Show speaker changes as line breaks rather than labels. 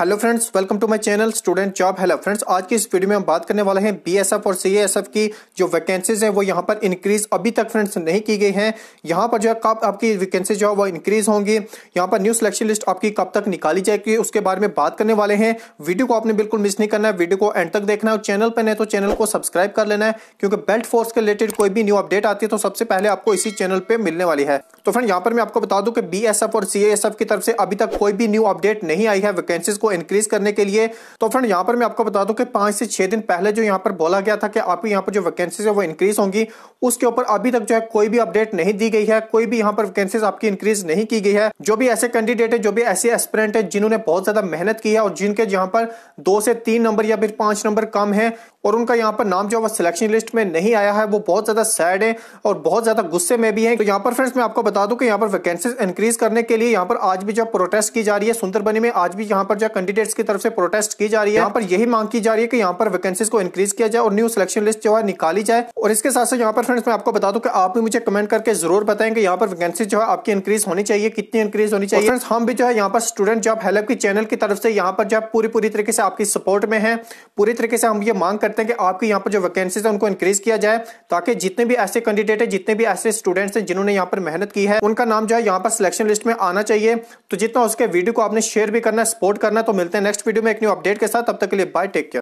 hello friends welcome to my channel student job hello friends आज की इस video में हम बात करने वाले हैं बीएसएफ और सीएएसएफ की जो वैकेंसीज हैं वो यहाँ पर इंक्रीज अभी तक फ्रेंड्स नहीं की गई हैं यहाँ पर जो है कब आपकी वैकेंसी जो है वो इंक्रीज होंगी यहां पर न्यू सिलेक्शन लिस्ट आपकी कब तक निकाली जाएगी उसके बारे में बात करने वाले हैं वीडियो को आपने बिल्कुल मिस नहीं करना है वीडियो को एंड तक देखना है और चैनल पर नहीं तो चैनल को सब्सक्राइब कर लेना है क्योंकि बेल्ट फोर्स के रिलेटेड कोई भी न्यू अपडेट आती है तो सबसे पहले आपको इसी चैनल पर मिलने वाली है तो फ्रेंड यहाँ पर मैं आपको बता दूँ कि बी और सी की तरफ से अभी तक कोई भी न्यू अपडेट नहीं आई है वैकेंसीज को इंक्रीज करने के लिए तो फ्रेंड यहाँ पर मैं आपको बता दूं कि पांच से छह दिन पहले जो यहाँ पर बोला गया था कि आपकी यहाँ पर जो वैकेंसीज है वो इंक्रीज होंगी उसके ऊपर अभी तक जो है कोई भी अपडेट नहीं दी गई है कोई भी यहाँ पर वैकेंसीज आपकी इंक्रीज नहीं की गई है जो भी ऐसे कैंडिडेट है जो भी ऐसे एस्पिरेंट है जिन्होंने बहुत ज्यादा मेहनत की है और जिनके यहाँ पर दो से तीन नंबर या फिर पांच नंबर कम है और उनका यहाँ पर नाम जो है वो सिलेक्शन लिस्ट में नहीं आया है वो बहुत ज्यादा सैड है और बहुत ज्यादा गुस्से में भी है तो यहाँ पर फ्रेंड्स मैं आपको बता दूं कि यहाँ पर वैकेंसीज इंक्रीज करने के लिए यहाँ पर आज भी जो प्रोटेस्ट की जा रही है सुंदरबनी में आज भी यहाँ पर जो कैंडिडेट्स की तरफ से प्रोटेस्ट की जा रही है यहाँ पर यही मांग की जा रही है कि यहाँ पर वैकेंसीज को इंक्रीज किया जाए और न्यू सिलेक्शन लिस्ट जो है निकाली जाए और इसके साथ साथ यहाँ पर फ्रेंड्स मैं आपको बता दूँ कि आप भी मुझे कमेंट करके जरूर बताएं कि यहाँ पर वैकेंसी जो है आपकी इंक्रीज होनी चाहिए कितनी इंक्रीज होनी चाहिए फ्रेंड्स हम भी जो है यहाँ पर स्टूडेंट जॉब हेल्प की चैनल की तरफ से यहाँ पर जो है पूरी पूरी तरीके से आपकी सपोर्ट में है पूरी तरीके से हम ये मांग करते हैं कि आपकी यहाँ पर जो वैकेंसीज है उनको इंक्रीज किया जाए ताकि जितने भी ऐसे कैंडिडेट है जितने भी ऐसे स्टूडेंट्स हैं जिन्होंने यहाँ पर मेहनत की है उनका नाम जो है यहाँ पर सिलेक्शन लिस्ट में आना चाहिए तो जितना उसके वीडियो को आपने शेयर भी करना सपोर्ट करना तो मिलते हैं नेक्स्ट वीडियो में एक न्यू अपडेट के साथ तब तक के लिए बाय टेक केयर